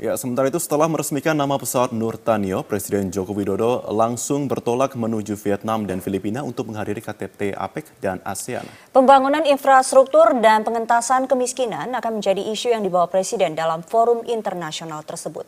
Ya, sementara itu setelah meresmikan nama pesawat Nurtanio, Presiden Joko Widodo langsung bertolak menuju Vietnam dan Filipina untuk menghadiri KTT APEC dan ASEAN. Pembangunan infrastruktur dan pengentasan kemiskinan akan menjadi isu yang dibawa Presiden dalam forum internasional tersebut.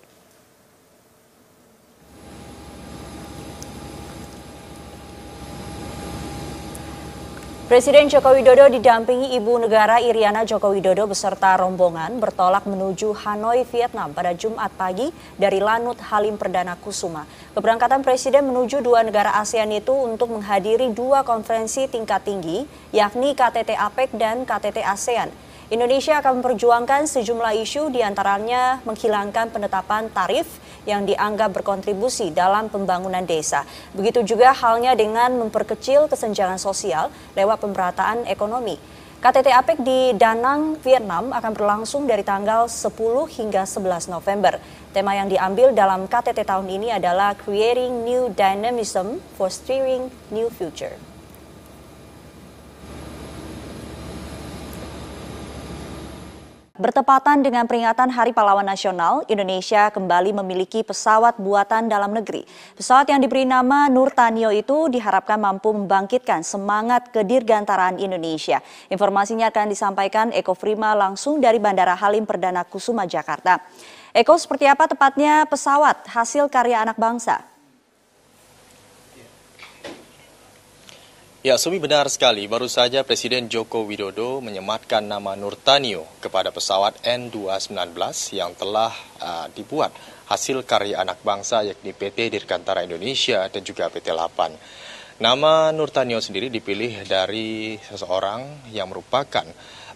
Presiden Joko Widodo didampingi Ibu Negara Iriana Joko Widodo beserta rombongan bertolak menuju Hanoi, Vietnam pada Jumat pagi dari Lanut Halim Perdana Kusuma. Keberangkatan Presiden menuju dua negara ASEAN itu untuk menghadiri dua konferensi tingkat tinggi, yakni KTT APEC dan KTT ASEAN. Indonesia akan memperjuangkan sejumlah isu diantaranya menghilangkan penetapan tarif yang dianggap berkontribusi dalam pembangunan desa. Begitu juga halnya dengan memperkecil kesenjangan sosial lewat pemerataan ekonomi. KTT APEC di Danang, Vietnam akan berlangsung dari tanggal 10 hingga 11 November. Tema yang diambil dalam KTT tahun ini adalah Creating New Dynamism for Steering New Future. Bertepatan dengan peringatan Hari Pahlawan Nasional, Indonesia kembali memiliki pesawat buatan dalam negeri. Pesawat yang diberi nama Nurtanio itu diharapkan mampu membangkitkan semangat kedirgantaraan Indonesia. Informasinya akan disampaikan Eko Frima langsung dari Bandara Halim Perdana Kusuma, Jakarta. Eko, seperti apa tepatnya pesawat hasil karya anak bangsa? Ya, Sumi benar sekali. Baru saja Presiden Joko Widodo menyematkan nama Nurtanio kepada pesawat N219 yang telah uh, dibuat hasil karya anak bangsa yakni PT Dirgantara Indonesia dan juga PT Lapan. Nama Nurtanio sendiri dipilih dari seseorang yang merupakan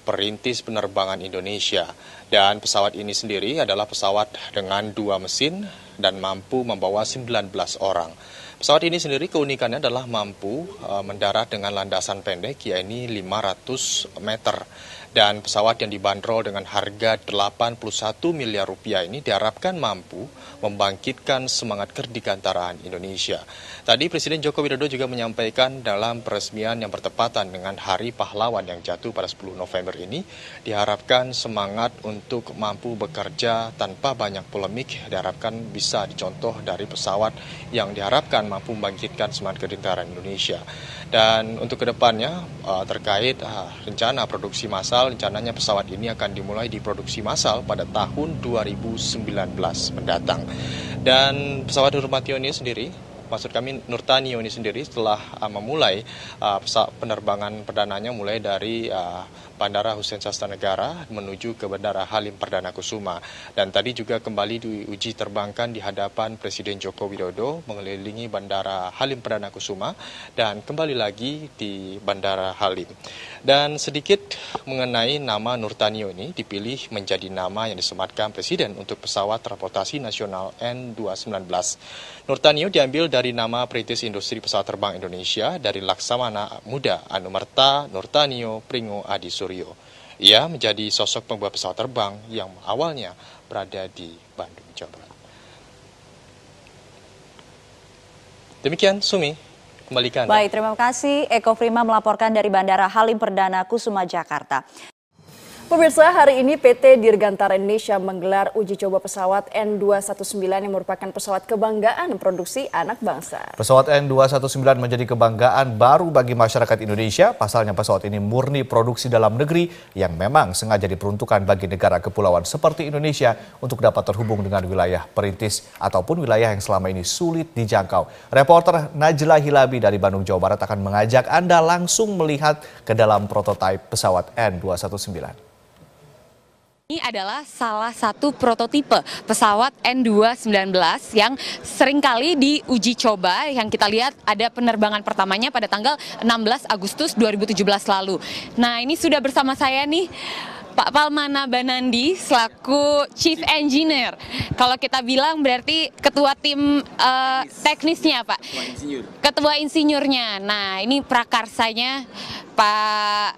perintis penerbangan Indonesia. Dan pesawat ini sendiri adalah pesawat dengan dua mesin dan mampu membawa 19 orang. Pesawat ini sendiri keunikannya adalah mampu eh, mendarat dengan landasan pendek, yaitu 500 meter. Dan pesawat yang dibanderol dengan harga 81 miliar rupiah ini diharapkan mampu membangkitkan semangat kerdikantaraan Indonesia. Tadi Presiden Joko Widodo juga menyampaikan dalam peresmian yang bertepatan dengan Hari Pahlawan yang jatuh pada 10 November ini, diharapkan semangat untuk mampu bekerja tanpa banyak polemik diharapkan bisa dicontoh dari pesawat yang diharapkan mampu membangkitkan semangat kerdikantaraan Indonesia. Dan untuk kedepannya eh, terkait eh, rencana produksi massal padahal rencananya pesawat ini akan dimulai diproduksi massal pada tahun 2019 mendatang. Dan pesawat Nurmatio ini sendiri maksud kami Nurtanio ini sendiri setelah uh, memulai uh, penerbangan perdananya mulai dari uh, Bandara Hussein Sastra Negara menuju ke Bandara Halim Perdana Kusuma. Dan tadi juga kembali diuji terbangkan di hadapan Presiden Joko Widodo mengelilingi Bandara Halim Perdana Kusuma dan kembali lagi di Bandara Halim. Dan sedikit mengenai nama Nurtanio ini dipilih menjadi nama yang disematkan Presiden untuk pesawat transportasi nasional N219. Nurtanio diambil dari nama British Industri Pesawat Terbang Indonesia dari Laksamana Muda Anumerta Nurtanio Pringo Adisu Suryo. Ia menjadi sosok pembuat pesawat terbang yang awalnya berada di Bandung, Jawa Barat. Demikian Sumi, kembalikan. Baik, terima kasih. Eko Frima melaporkan dari Bandara Halim Perdana Kusuma, Jakarta. Pemirsa, hari ini PT Dirgantara Indonesia menggelar uji coba pesawat N219 yang merupakan pesawat kebanggaan produksi anak bangsa. Pesawat N219 menjadi kebanggaan baru bagi masyarakat Indonesia, pasalnya pesawat ini murni produksi dalam negeri yang memang sengaja diperuntukkan bagi negara kepulauan seperti Indonesia untuk dapat terhubung dengan wilayah perintis ataupun wilayah yang selama ini sulit dijangkau. Reporter Najla Hilabi dari Bandung, Jawa Barat akan mengajak Anda langsung melihat ke dalam prototipe pesawat N219. Ini adalah salah satu prototipe pesawat N219 yang seringkali diuji coba yang kita lihat ada penerbangan pertamanya pada tanggal 16 Agustus 2017 lalu. Nah ini sudah bersama saya nih Pak Palmana Banandi selaku Chief Engineer. Kalau kita bilang berarti ketua tim uh, teknisnya Pak. Ketua insinyurnya. Nah ini prakarsanya Pak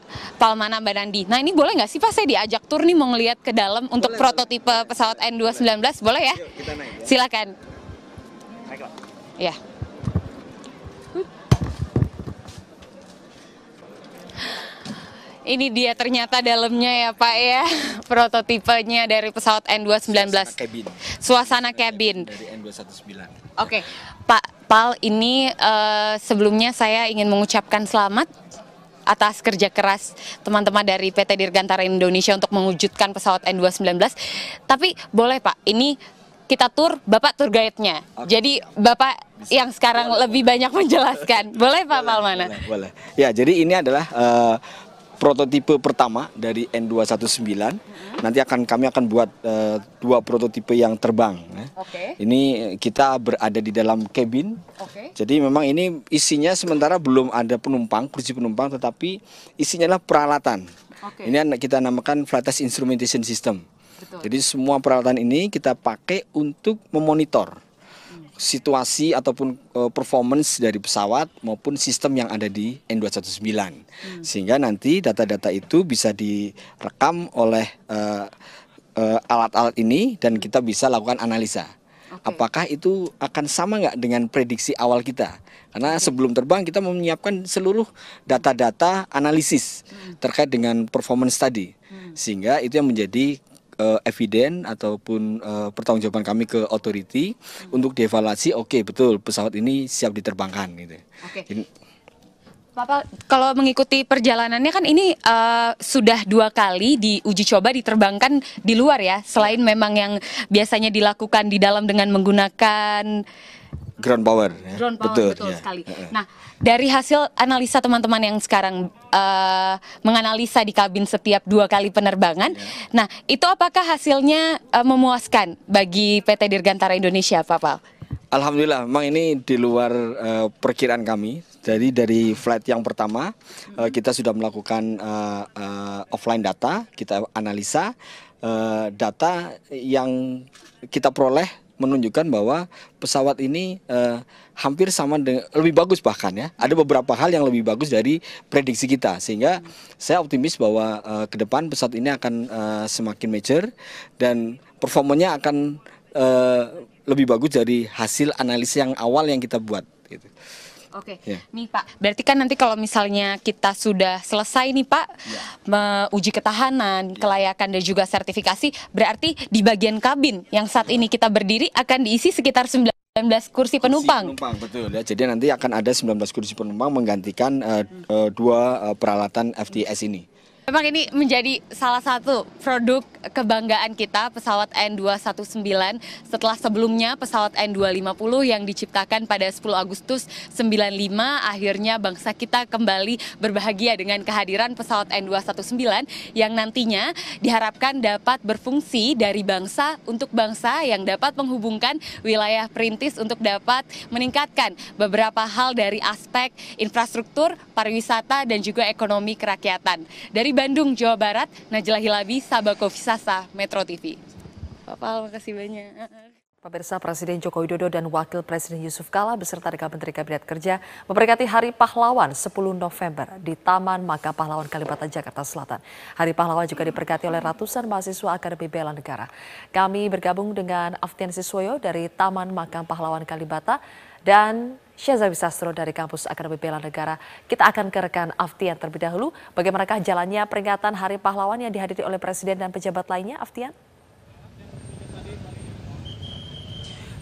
Palmana Banandi. Nah ini boleh nggak sih Pak saya diajak tur nih mau ngeliat ke dalam boleh, untuk prototipe pesawat N219 boleh ya? ya. Silakan. Ya. Ini dia ternyata dalamnya ya Pak ya, prototipenya dari pesawat N219. Suasana kabin. Suasana kabin. Dari N219. Oke, okay. Pak Pal ini uh, sebelumnya saya ingin mengucapkan selamat atas kerja keras teman-teman dari PT Dirgantara Indonesia untuk mewujudkan pesawat N219. Tapi boleh Pak, ini kita tur Bapak tur guide-nya. Okay. Jadi Bapak Bisa. yang sekarang boleh, lebih banyak menjelaskan. Boleh Pak boleh, Palmana? Boleh, boleh. Ya, jadi ini adalah uh, prototipe pertama dari N219. Hmm. Nanti akan kami akan buat uh, dua prototipe yang terbang. Ya. Okay. Ini kita berada di dalam kabin. Okay. Jadi memang ini isinya sementara belum ada penumpang, kursi penumpang, tetapi isinya adalah peralatan. Okay. Ini kita namakan flight test instrumentation system. Betul. Jadi semua peralatan ini kita pakai untuk memonitor situasi ataupun uh, performance dari pesawat maupun sistem yang ada di N219 hmm. sehingga nanti data-data itu bisa direkam oleh uh, uh, alat-alat ini dan kita bisa lakukan analisa okay. apakah itu akan sama nggak dengan prediksi awal kita karena okay. sebelum terbang kita menyiapkan seluruh data-data analisis hmm. terkait dengan performance tadi hmm. sehingga itu yang menjadi uh, eh, eviden ataupun uh, pertanggungjawaban kami ke authority hmm. untuk dievaluasi oke okay, betul pesawat ini siap diterbangkan gitu. Oke. Okay. Jadi, kalau mengikuti perjalanannya kan ini uh, sudah dua kali diuji coba diterbangkan di luar ya, selain iya. memang yang biasanya dilakukan di dalam dengan menggunakan ground power. Ya. Ground power betul, betul ya. sekali. Nah, dari hasil analisa teman-teman yang sekarang uh, menganalisa di kabin setiap dua kali penerbangan. Ya. Nah, itu apakah hasilnya uh, memuaskan bagi PT Dirgantara Indonesia, Pak Pal? Alhamdulillah, memang ini di luar uh, perkiraan kami. Jadi dari flight yang pertama uh, kita sudah melakukan uh, uh, offline data, kita analisa uh, data yang kita peroleh menunjukkan bahwa pesawat ini eh, hampir sama dengan lebih bagus bahkan ya. Ada beberapa hal yang lebih bagus dari prediksi kita sehingga saya optimis bahwa eh, ke depan pesawat ini akan eh, semakin mature dan performanya akan eh, lebih bagus dari hasil analisis yang awal yang kita buat gitu. Oke, okay. Ya. yeah. nih Pak, berarti kan nanti kalau misalnya kita sudah selesai nih Pak, yeah. Ya. uji ketahanan, yeah. kelayakan dan juga sertifikasi, berarti di bagian kabin yang saat ya. ini kita berdiri akan diisi sekitar 9 19 kursi, kursi penumpang. penumpang betul ya. Jadi nanti akan ada 19 kursi penumpang menggantikan uh, uh, dua uh, peralatan FTS ini. Memang ini menjadi salah satu produk kebanggaan kita pesawat N219 setelah sebelumnya pesawat N250 yang diciptakan pada 10 Agustus 95 akhirnya bangsa kita kembali berbahagia dengan kehadiran pesawat N219 yang nantinya diharapkan dapat berfungsi dari bangsa untuk bangsa yang dapat menghubungkan wilayah perintis untuk dapat meningkatkan beberapa hal dari aspek infrastruktur, pariwisata dan juga ekonomi kerakyatan. Dari Bandung, Jawa Barat, Najla Hilabi, Sabako Fisasa, Metro TV. terima makasih banyak. Pemirsa Presiden Joko Widodo dan Wakil Presiden Yusuf Kala beserta dengan Menteri Kabinet Kerja memperingati Hari Pahlawan 10 November di Taman Maka Pahlawan Kalibata Jakarta Selatan. Hari Pahlawan juga diperingati oleh ratusan mahasiswa Akademi Bela Negara. Kami bergabung dengan Aftian Siswoyo dari Taman Makam Pahlawan Kalibata dan Syazawi Sastro dari Kampus Akademi Bela Negara. Kita akan ke rekan Aftian terlebih dahulu. Bagaimanakah jalannya peringatan Hari Pahlawan yang dihadiri oleh Presiden dan pejabat lainnya, Aftian?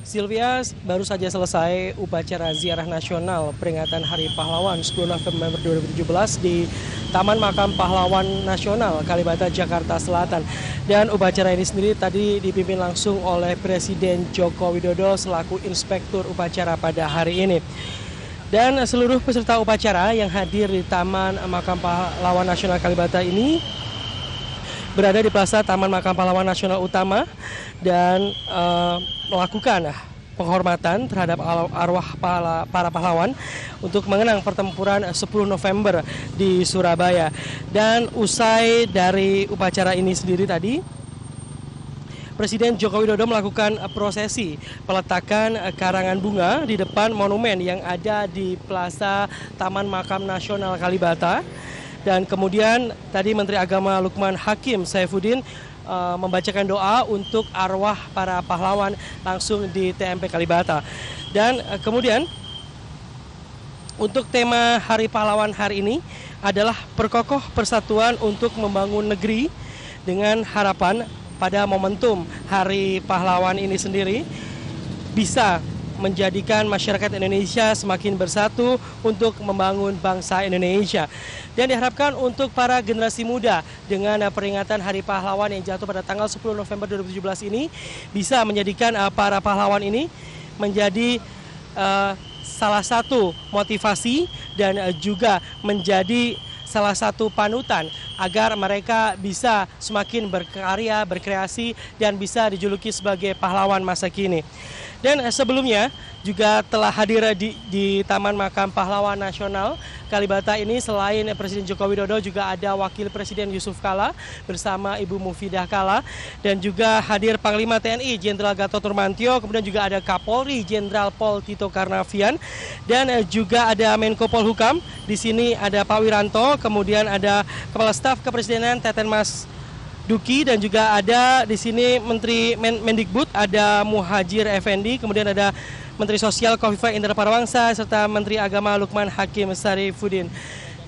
Silvia baru saja selesai upacara ziarah nasional peringatan Hari Pahlawan 10 November 2017 di Taman Makam Pahlawan Nasional Kalibata Jakarta Selatan. Dan upacara ini sendiri tadi dipimpin langsung oleh Presiden Joko Widodo selaku inspektur upacara pada hari ini. Dan seluruh peserta upacara yang hadir di Taman Makam Pahlawan Nasional Kalibata ini berada di Plaza Taman Makam Pahlawan Nasional Utama dan uh, melakukan penghormatan terhadap arwah para, para pahlawan untuk mengenang pertempuran 10 November di Surabaya. Dan usai dari upacara ini sendiri tadi, Presiden Joko Widodo melakukan prosesi peletakan karangan bunga di depan monumen yang ada di Plaza Taman Makam Nasional Kalibata dan kemudian tadi Menteri Agama Lukman Hakim Saifuddin uh, membacakan doa untuk arwah para pahlawan langsung di TMP Kalibata. Dan uh, kemudian untuk tema Hari Pahlawan hari ini adalah perkokoh persatuan untuk membangun negeri dengan harapan pada momentum Hari Pahlawan ini sendiri bisa menjadikan masyarakat Indonesia semakin bersatu untuk membangun bangsa Indonesia. Dan diharapkan untuk para generasi muda dengan uh, peringatan Hari Pahlawan yang jatuh pada tanggal 10 November 2017 ini bisa menjadikan uh, para pahlawan ini menjadi uh, salah satu motivasi dan juga menjadi salah satu panutan agar mereka bisa semakin berkarya, berkreasi dan bisa dijuluki sebagai pahlawan masa kini. Dan eh, sebelumnya juga telah hadir di, di Taman Makam Pahlawan Nasional Kalibata ini selain Presiden Joko Widodo juga ada Wakil Presiden Yusuf Kala bersama Ibu Mufidah Kala dan juga hadir Panglima TNI Jenderal Gatot Nurmantio kemudian juga ada Kapolri Jenderal Pol Tito Karnavian dan eh, juga ada Menko Polhukam di sini ada Pak Wiranto kemudian ada Kepala Staf Kepresidenan Teten Mas Duki dan juga ada di sini Menteri Mendikbud, ada Muhajir Effendi, kemudian ada Menteri Sosial Kofifa Indra Parawangsa serta Menteri Agama Lukman Hakim Sarifudin.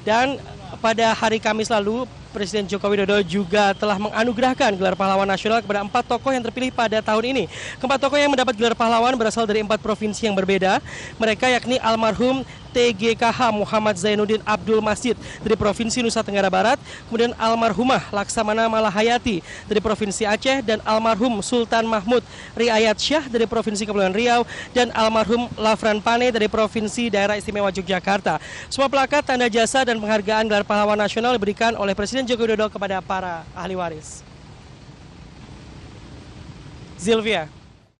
Dan pada hari Kamis lalu Presiden Joko Widodo juga telah menganugerahkan gelar pahlawan nasional kepada empat tokoh yang terpilih pada tahun ini. Keempat tokoh yang mendapat gelar pahlawan berasal dari empat provinsi yang berbeda. Mereka yakni almarhum TGKH Muhammad Zainuddin Abdul Masjid dari Provinsi Nusa Tenggara Barat, kemudian almarhumah Laksamana Malahayati dari Provinsi Aceh dan almarhum Sultan Mahmud Riayat Syah dari Provinsi Kepulauan Riau dan almarhum Lafran Pane dari Provinsi Daerah Istimewa Yogyakarta. Semua pelakat, tanda jasa dan penghargaan gelar pahlawan nasional diberikan oleh Presiden Presiden Joko Widodo kepada para ahli waris. Sylvia.